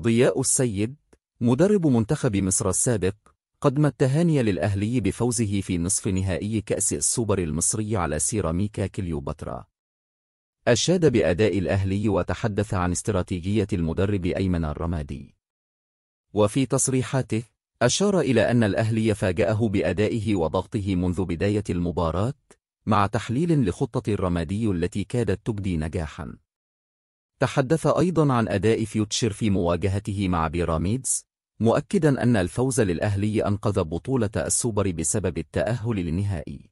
ضياء السيد مدرب منتخب مصر السابق قدم التهاني للأهلي بفوزه في نصف نهائي كأس السوبر المصري على سيراميكا كليوباترا أشاد بأداء الأهلي وتحدث عن استراتيجية المدرب أيمن الرمادي وفي تصريحاته أشار إلى أن الأهلي فاجأه بأدائه وضغطه منذ بداية المباراة مع تحليل لخطة الرمادي التي كادت تبدي نجاحاً تحدث أيضا عن أداء فيوتشر في مواجهته مع بيراميدز مؤكدا أن الفوز للأهلي أنقذ بطولة السوبر بسبب التأهل للنهائي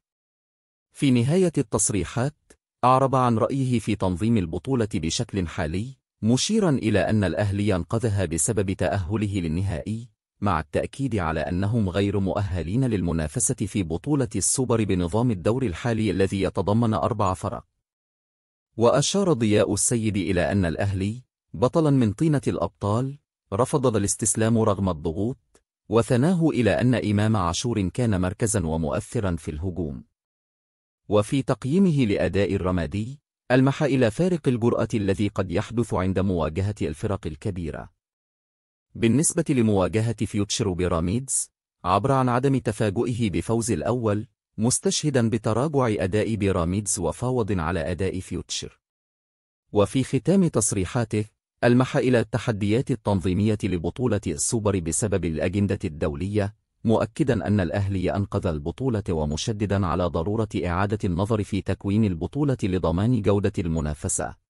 في نهاية التصريحات أعرب عن رأيه في تنظيم البطولة بشكل حالي مشيرا إلى أن الأهلي أنقذها بسبب تأهله للنهائي مع التأكيد على أنهم غير مؤهلين للمنافسة في بطولة السوبر بنظام الدور الحالي الذي يتضمن أربع فرق وأشار ضياء السيد إلى أن الأهلي بطلا من طينة الأبطال رفض الاستسلام رغم الضغوط وثناه إلى أن إمام عاشور كان مركزا ومؤثرا في الهجوم وفي تقييمه لأداء الرمادي ألمح إلى فارق الجرأة الذي قد يحدث عند مواجهة الفرق الكبيرة بالنسبة لمواجهة فيوتشر بيراميدز عبر عن عدم تفاجئه بفوز الأول مستشهدا بتراجع أداء بيراميدز وفاوض على أداء فيوتشر وفي ختام تصريحاته ألمح إلى التحديات التنظيمية لبطولة السوبر بسبب الأجندة الدولية مؤكدا أن الأهلي أنقذ البطولة ومشددا على ضرورة إعادة النظر في تكوين البطولة لضمان جودة المنافسة